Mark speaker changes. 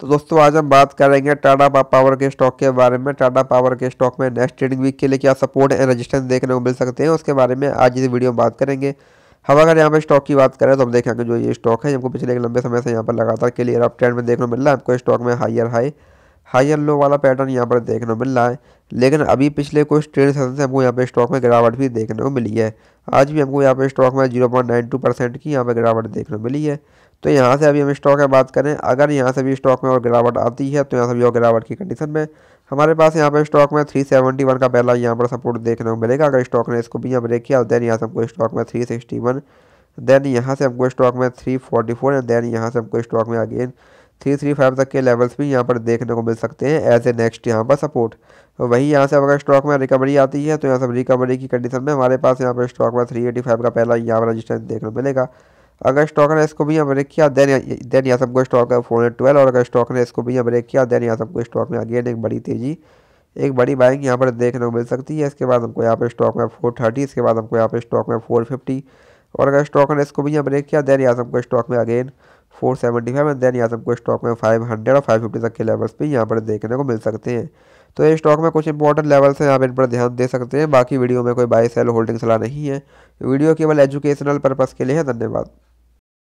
Speaker 1: तो दोस्तों आज हम बात करेंगे टाटा पावर के स्टॉक के बारे में टाटा पावर के स्टॉक में नेक्स्ट ट्रेडिंग वीक के लिए क्या सपोर्ट एंड रजिस्टेंस देखने को मिल सकते हैं उसके बारे में आज इस वीडियो में बात करेंगे हम अगर यहाँ पर स्टॉक की बात करें तो हम देखेंगे जो ये स्टॉक है हमको पिछले एक लंबे समय से यहाँ पर लगातार क्लियर अप ट्रेंड में देखने को मिल रहा है आपको स्टॉक में हाइयर हाई हाइयर लो वाला पैटर्न यहाँ पर देखने को मिल रहा है लेकिन अभी पिछले कुछ ट्रेड सेशन से हमको यहाँ पे स्टॉक में गिरावट भी देखने को मिली है आज भी हमको यहाँ पे स्टॉक में zero point nine two percent की यहाँ पे गिरावट देखने को मिली है तो यहाँ से अभी हम स्टॉक में बात करें अगर यहाँ से भी स्टॉक में और गिरावट आती है तो यहाँ से भी और गिरावट की कंडीशन में हमारे पास यहाँ पर स्टॉक में थ्री सेवेंटी वन का पहला यहाँ पर सपोर्ट देखने को मिलेगा अगर स्टॉक ने इसको भी यहाँ ब्रेक किया देन यहाँ से हमको स्टॉक में थ्री सिक्सटी वन देन यहाँ से हमको स्टॉक में थ्री फोर्टी एंड देन यहाँ से हमको स्टॉक में अगेन थ्री थ्री फाइव तक के लेवल्स भी यहाँ पर देखने को मिल सकते हैं एज ए नेक्स्ट यहाँ पर सपोर्ट वहीं यहाँ से अगर स्टॉक में रिकवरी आती है तो यहाँ सब रिकवरी की कंडीशन में हमारे पास यहाँ पर स्टॉक में फाइव का पहला यहाँ पर रजिस्टेंस देखने को मिलेगा अगर स्टॉक ने इसको भी यहाँ ब्रेक किया देन देन या सबको स्टॉक है फोर ट्वेल्व और अगर स्टॉक ने इसको भी यहाँ ब्रेक किया देन या सबको स्टॉक में अगेन एक बड़ी तेज़ी एक बड़ी बाइंग यहाँ पर देखने को मिल सकती है इसके बाद हमको यहाँ पर स्टॉक में फोर थर्टी इसके बाद हमको यहाँ पर स्टॉक में फोर फिफ्टी और अगर स्टॉक ने इसको भी यहाँ ब्रेक किया देन या सबको स्टॉक में again four seventy five and then या सबको स्टॉक में फाइव हंड्रेड और फाइव फिफ्टी तक के लेवल्स भी यहाँ पर देखने को मिल सकते हैं तो ये स्टॉक में कुछ इंपॉर्टेंट लेवल्स हैं आप इन पर ध्यान दे सकते हैं बाकी वीडियो में कोई बाय सेल होल्डिंग सलाह नहीं है वीडियो केवल एजुकेशनल पर्पज़ के लिए है धन्यवाद